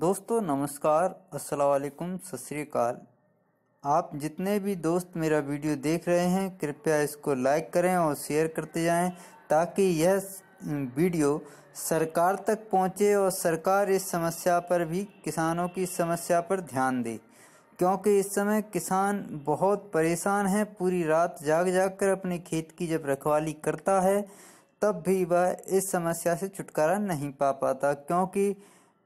दोस्तों नमस्कार असलकुम सतरीकाल आप जितने भी दोस्त मेरा वीडियो देख रहे हैं कृपया इसको लाइक करें और शेयर करते जाएं ताकि यह वीडियो सरकार तक पहुंचे और सरकार इस समस्या पर भी किसानों की समस्या पर ध्यान दे क्योंकि इस समय किसान बहुत परेशान हैं पूरी रात जाग जाग कर अपने खेत की जब रखवाली करता है तब भी वह इस समस्या से छुटकारा नहीं पा पाता क्योंकि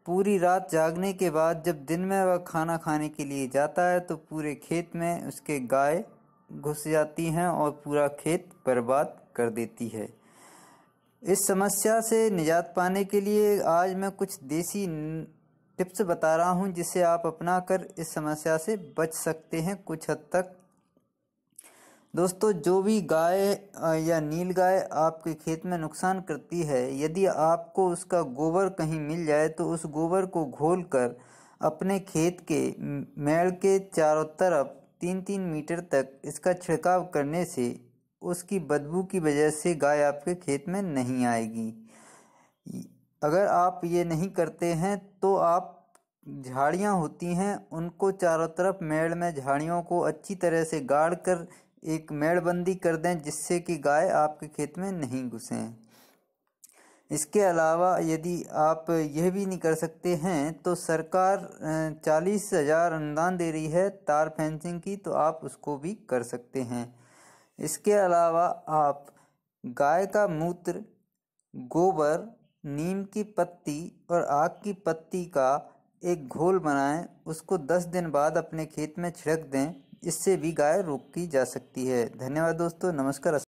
पूरी रात जागने के बाद जब दिन में वह खाना खाने के लिए जाता है तो पूरे खेत में उसके गाय घुस जाती हैं और पूरा खेत बर्बाद कर देती है इस समस्या से निजात पाने के लिए आज मैं कुछ देसी टिप्स बता रहा हूं जिसे आप अपना कर इस समस्या से बच सकते हैं कुछ हद तक दोस्तों जो भी गाय या नील गाय आपके खेत में नुकसान करती है यदि आपको उसका गोबर कहीं मिल जाए तो उस गोबर को घोल कर अपने खेत के मेड़ के चारों तरफ तीन तीन मीटर तक इसका छिड़काव करने से उसकी बदबू की वजह से गाय आपके खेत में नहीं आएगी अगर आप ये नहीं करते हैं तो आप झाड़ियाँ होती हैं उनको चारों तरफ मेड़ में झाड़ियों को अच्छी तरह से गाड़ कर एक मेड़बंदी कर दें जिससे कि गाय आपके खेत में नहीं घुसें इसके अलावा यदि आप यह भी नहीं कर सकते हैं तो सरकार चालीस हज़ार अनुदान दे रही है तार फेंसिंग की तो आप उसको भी कर सकते हैं इसके अलावा आप गाय का मूत्र गोबर नीम की पत्ती और आग की पत्ती का एक घोल बनाएं उसको 10 दिन बाद अपने खेत में छिड़क दें इससे भी गाय रोकी जा सकती है धन्यवाद दोस्तों नमस्कार